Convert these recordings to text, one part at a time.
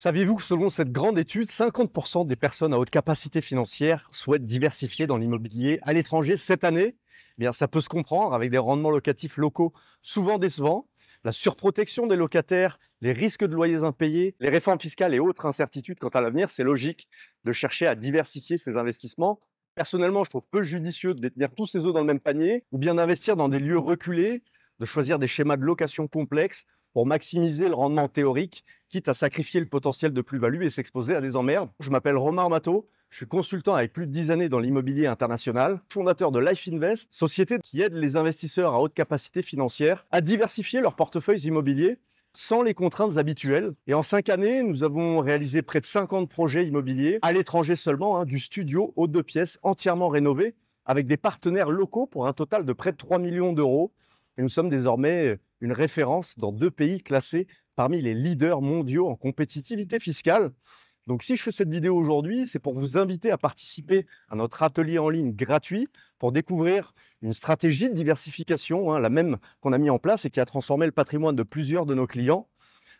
Saviez-vous que selon cette grande étude, 50% des personnes à haute capacité financière souhaitent diversifier dans l'immobilier à l'étranger cette année eh bien, ça peut se comprendre avec des rendements locatifs locaux souvent décevants, la surprotection des locataires, les risques de loyers impayés, les réformes fiscales et autres incertitudes quant à l'avenir. C'est logique de chercher à diversifier ses investissements. Personnellement, je trouve peu judicieux de détenir tous ses œufs dans le même panier ou bien d'investir dans des lieux reculés, de choisir des schémas de location complexes pour maximiser le rendement théorique, quitte à sacrifier le potentiel de plus-value et s'exposer à des emmerdes. Je m'appelle Romain Armato, je suis consultant avec plus de 10 années dans l'immobilier international, fondateur de Life Invest, société qui aide les investisseurs à haute capacité financière à diversifier leurs portefeuilles immobiliers sans les contraintes habituelles. Et en cinq années, nous avons réalisé près de 50 projets immobiliers, à l'étranger seulement, hein, du studio aux deux pièces entièrement rénové, avec des partenaires locaux pour un total de près de 3 millions d'euros. Et nous sommes désormais une référence dans deux pays classés parmi les leaders mondiaux en compétitivité fiscale. Donc si je fais cette vidéo aujourd'hui, c'est pour vous inviter à participer à notre atelier en ligne gratuit pour découvrir une stratégie de diversification, hein, la même qu'on a mis en place et qui a transformé le patrimoine de plusieurs de nos clients.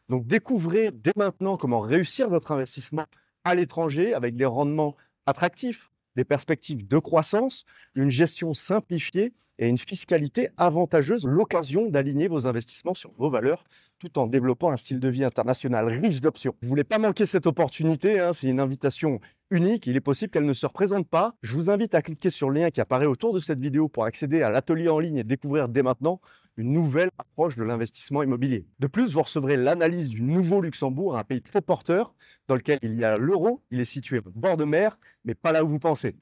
Donc découvrez dès maintenant comment réussir votre investissement à l'étranger avec des rendements attractifs des perspectives de croissance, une gestion simplifiée et une fiscalité avantageuse, l'occasion d'aligner vos investissements sur vos valeurs tout en développant un style de vie international riche d'options. Vous ne voulez pas manquer cette opportunité, hein, c'est une invitation unique, il est possible qu'elle ne se représente pas. Je vous invite à cliquer sur le lien qui apparaît autour de cette vidéo pour accéder à l'atelier en ligne et découvrir dès maintenant une nouvelle approche de l'investissement immobilier. De plus, vous recevrez l'analyse du nouveau Luxembourg, un pays très porteur, dans lequel il y a l'euro, il est situé au bord de mer, mais pas là où vous pensez.